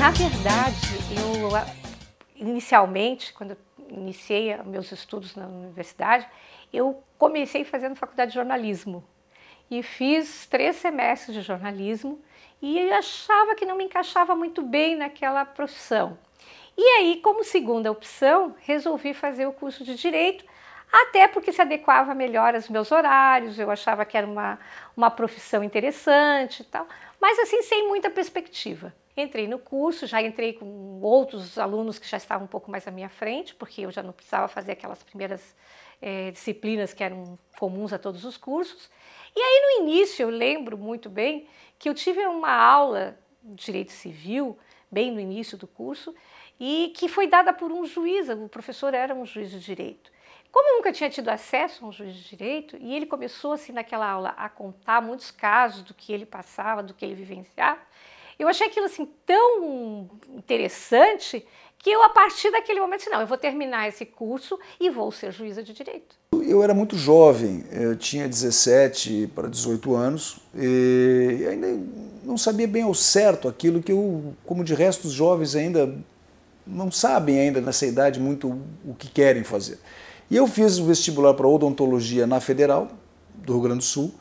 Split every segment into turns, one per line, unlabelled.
Na verdade, eu inicialmente, quando iniciei meus estudos na universidade, eu comecei fazendo faculdade de jornalismo e fiz três semestres de jornalismo e achava que não me encaixava muito bem naquela profissão. E aí, como segunda opção, resolvi fazer o curso de direito, até porque se adequava melhor aos meus horários, eu achava que era uma, uma profissão interessante e tal, mas assim, sem muita perspectiva. Entrei no curso, já entrei com outros alunos que já estavam um pouco mais à minha frente, porque eu já não precisava fazer aquelas primeiras é, disciplinas que eram comuns a todos os cursos. E aí, no início, eu lembro muito bem que eu tive uma aula de direito civil, bem no início do curso, e que foi dada por um juiz, o professor era um juiz de direito. Como eu nunca tinha tido acesso a um juiz de direito, e ele começou assim naquela aula a contar muitos casos do que ele passava, do que ele vivenciava, eu achei aquilo assim tão interessante que eu, a partir daquele momento, disse, não, eu vou terminar esse curso e vou ser juíza de direito.
Eu era muito jovem, eu tinha 17 para 18 anos, e ainda não sabia bem ao certo aquilo que eu, como de resto os jovens ainda não sabem ainda nessa idade muito o que querem fazer. E eu fiz o vestibular para odontologia na Federal do Rio Grande do Sul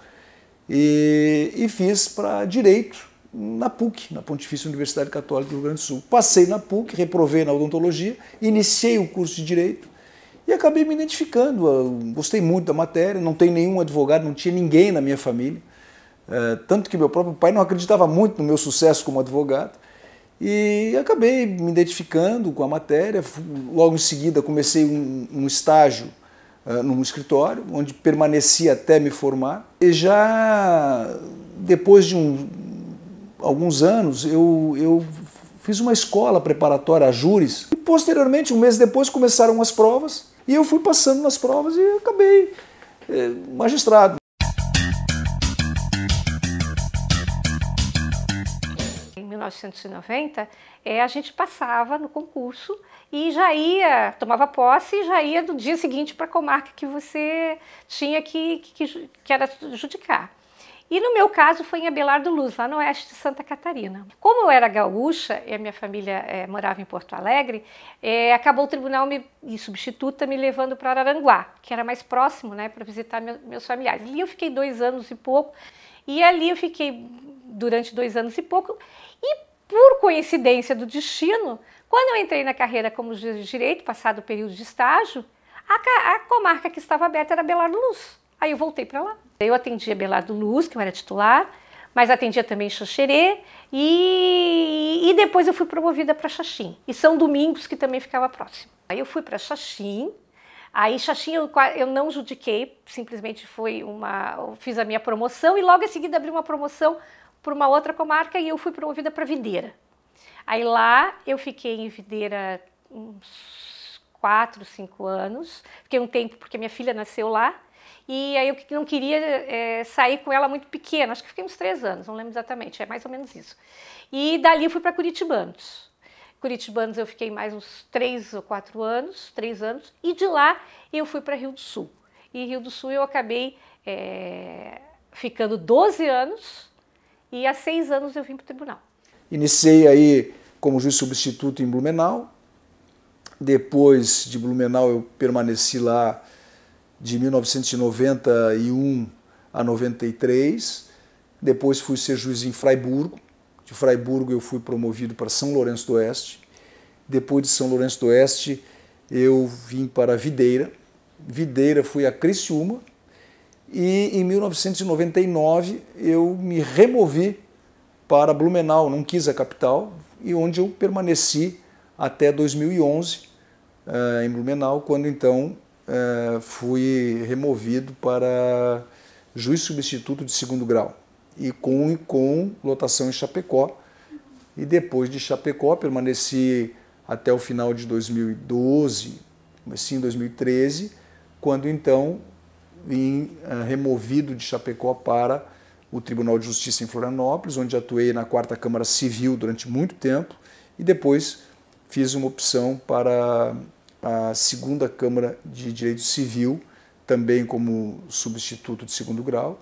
e, e fiz para direito na PUC, na Pontifícia Universidade Católica do Rio Grande do Sul. Passei na PUC, reprovei na odontologia, iniciei o curso de direito e acabei me identificando. Eu gostei muito da matéria, não tem nenhum advogado, não tinha ninguém na minha família. É, tanto que meu próprio pai não acreditava muito no meu sucesso como advogado. E acabei me identificando com a matéria. Logo em seguida, comecei um, um estágio é, num escritório, onde permaneci até me formar. E já depois de um, alguns anos, eu, eu fiz uma escola preparatória a júris. E posteriormente, um mês depois, começaram as provas e eu fui passando nas provas e acabei eh, magistrado.
Em 1990, é eh, a gente passava no concurso e já ia, tomava posse e já ia do dia seguinte para a comarca que você tinha que, que, que, era adjudicar. E no meu caso foi em Abelardo Luz, lá no oeste de Santa Catarina. Como eu era gaúcha e a minha família é, morava em Porto Alegre, é, acabou o tribunal me, e substituta me levando para Araranguá, que era mais próximo, né, para visitar meu, meus familiares. Ali eu fiquei dois anos e pouco, e ali eu fiquei durante dois anos e pouco. E por coincidência do destino, quando eu entrei na carreira como juiz de direito, passado o período de estágio, a, a comarca que estava aberta era Abelardo Luz. Aí eu voltei para lá. Eu atendia Belado Luz, que eu era titular, mas atendia também Xanxerê e, e depois eu fui promovida para Xaxim. E São Domingos, que também ficava próximo. Aí eu fui para Xaxim, Aí Xaxim eu, eu, não judiquei, simplesmente foi uma, fiz a minha promoção e logo em seguida abri uma promoção para uma outra comarca e eu fui promovida para Videira. Aí lá eu fiquei em Videira uns 4, 5 anos, fiquei um tempo porque minha filha nasceu lá e aí eu não queria é, sair com ela muito pequena, acho que fiquei uns três anos, não lembro exatamente, é mais ou menos isso. E dali eu fui para Curitibanos. Curitibanos eu fiquei mais uns três ou quatro anos, três anos, e de lá eu fui para Rio do Sul. E Rio do Sul eu acabei é, ficando 12 anos e há seis anos eu vim para o tribunal.
Iniciei aí como juiz substituto em Blumenau. Depois de Blumenau eu permaneci lá de 1991 a 93. Depois fui ser juiz em Freiburgo. De Freiburgo eu fui promovido para São Lourenço do Oeste. Depois de São Lourenço do Oeste eu vim para Videira. Videira fui a Criciúma. E em 1999 eu me removi para Blumenau, não quis a capital, e onde eu permaneci até 2011 eh, em Blumenau, quando então eh, fui removido para juiz substituto de segundo grau e com, com lotação em Chapecó. E depois de Chapecó, permaneci até o final de 2012, comecei em 2013, quando então vim eh, removido de Chapecó para o Tribunal de Justiça em Florianópolis, onde atuei na Quarta Câmara Civil durante muito tempo e depois fiz uma opção para a segunda Câmara de Direito Civil, também como substituto de segundo grau.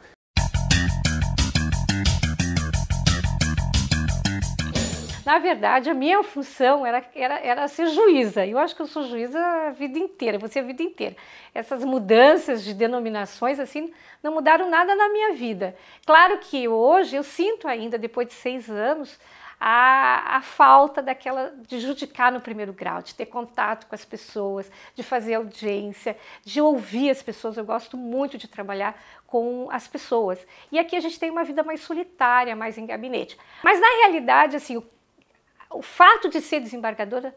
Na verdade, a minha função era, era, era ser juíza. Eu acho que eu sou juíza a vida inteira, você a vida inteira. Essas mudanças de denominações, assim, não mudaram nada na minha vida. Claro que hoje eu sinto ainda, depois de seis anos, a, a falta daquela de judicar no primeiro grau, de ter contato com as pessoas, de fazer audiência, de ouvir as pessoas. Eu gosto muito de trabalhar com as pessoas. E aqui a gente tem uma vida mais solitária, mais em gabinete. Mas na realidade, assim, o, o fato de ser desembargadora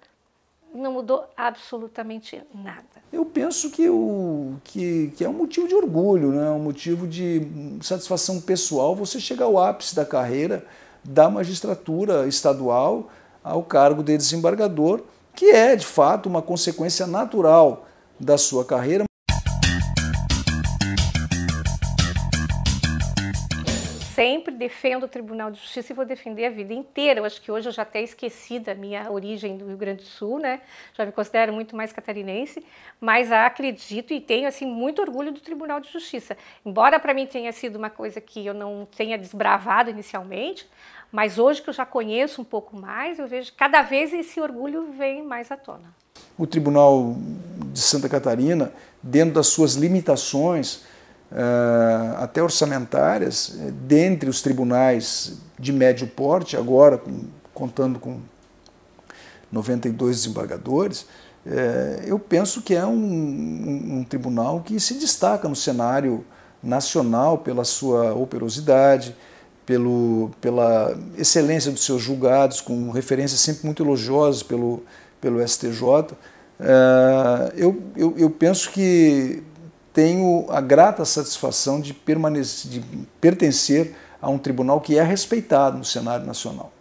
não mudou absolutamente nada.
Eu penso que, o, que, que, é um motivo de orgulho, né? um motivo de hum, satisfação pessoal você chegar ao ápice da carreira da magistratura estadual ao cargo de desembargador, que é de fato uma consequência natural da sua carreira.
sempre defendo o Tribunal de Justiça e vou defender a vida inteira. Eu acho que hoje eu já até esqueci da minha origem do Rio Grande do Sul, né? Já me considero muito mais catarinense, mas acredito e tenho assim muito orgulho do Tribunal de Justiça. Embora para mim tenha sido uma coisa que eu não tenha desbravado inicialmente, mas hoje que eu já conheço um pouco mais, eu vejo que cada vez esse orgulho vem mais à tona.
O Tribunal de Santa Catarina, dentro das suas limitações, ah, até orçamentárias, eh, dentre os tribunais de médio porte, agora contando com 92 desembargadores, eh, eu penso que é um, um, um, tribunal que se destaca no cenário nacional pela sua operosidade, pelo, pela excelência dos seus julgados, com referências sempre muito elogiosas pelo, pelo STJ. Ah, eu, eu, eu penso que tenho a grata satisfação de, de pertencer a um tribunal que é respeitado no cenário nacional.